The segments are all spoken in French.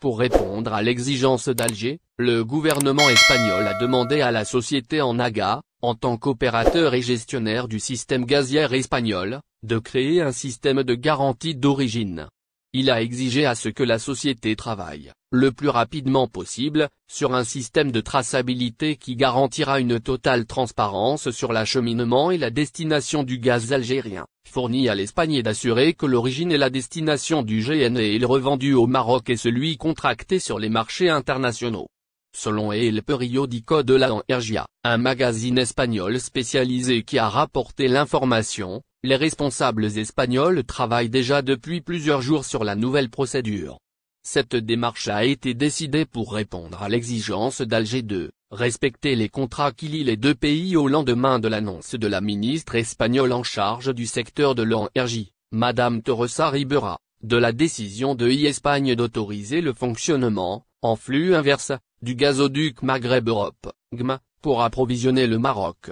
Pour répondre à l'exigence d'Alger, le gouvernement espagnol a demandé à la société Enaga, en tant qu'opérateur et gestionnaire du système gazière espagnol, de créer un système de garantie d'origine il a exigé à ce que la société travaille, le plus rapidement possible, sur un système de traçabilité qui garantira une totale transparence sur l'acheminement et la destination du gaz algérien, fourni à l'Espagne et d'assurer que l'origine et la destination du GNL e est revendu au Maroc et celui contracté sur les marchés internationaux. Selon El Periódico de la Energia, un magazine espagnol spécialisé qui a rapporté l'information, les responsables espagnols travaillent déjà depuis plusieurs jours sur la nouvelle procédure. Cette démarche a été décidée pour répondre à l'exigence d'Alger de respecter les contrats qui lient les deux pays au lendemain de l'annonce de la ministre espagnole en charge du secteur de l'énergie, Madame Teresa Ribera, de la décision de e-Espagne d'autoriser le fonctionnement, en flux inverse, du gazoduc Maghreb-Europe, GMA, pour approvisionner le Maroc.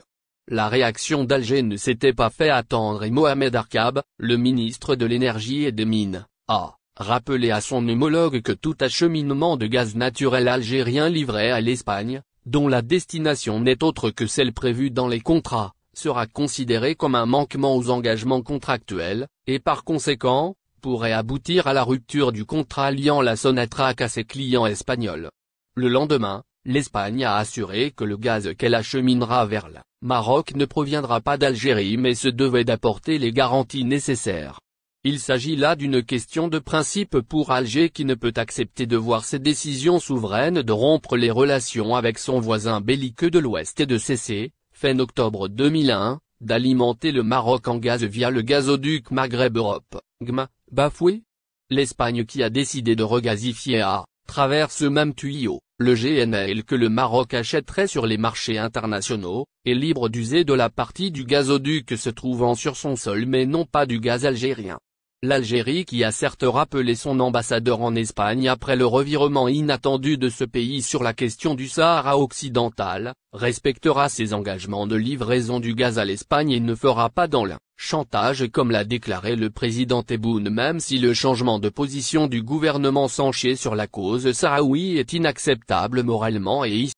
La réaction d'Alger ne s'était pas fait attendre et Mohamed Arkab, le ministre de l'énergie et des mines, a rappelé à son homologue que tout acheminement de gaz naturel algérien livré à l'Espagne, dont la destination n'est autre que celle prévue dans les contrats, sera considéré comme un manquement aux engagements contractuels, et par conséquent, pourrait aboutir à la rupture du contrat liant la Sonatrach à ses clients espagnols. Le lendemain, l'Espagne a assuré que le gaz qu'elle acheminera vers le Maroc ne proviendra pas d'Algérie mais se devait d'apporter les garanties nécessaires. Il s'agit là d'une question de principe pour Alger qui ne peut accepter de voir ses décisions souveraines de rompre les relations avec son voisin belliqueux de l'Ouest et de cesser, fin octobre 2001, d'alimenter le Maroc en gaz via le gazoduc Maghreb-Europe, GMA, bafoué. L'Espagne qui a décidé de regazifier à, travers ce même tuyau, le GNL que le Maroc achèterait sur les marchés internationaux, est libre d'user de la partie du gazoduc se trouvant sur son sol mais non pas du gaz algérien l'Algérie qui a certes rappelé son ambassadeur en Espagne après le revirement inattendu de ce pays sur la question du Sahara occidental, respectera ses engagements de livraison du gaz à l'Espagne et ne fera pas dans le chantage comme l'a déclaré le président Tebboune même si le changement de position du gouvernement Sanché sur la cause sahraoui est inacceptable moralement et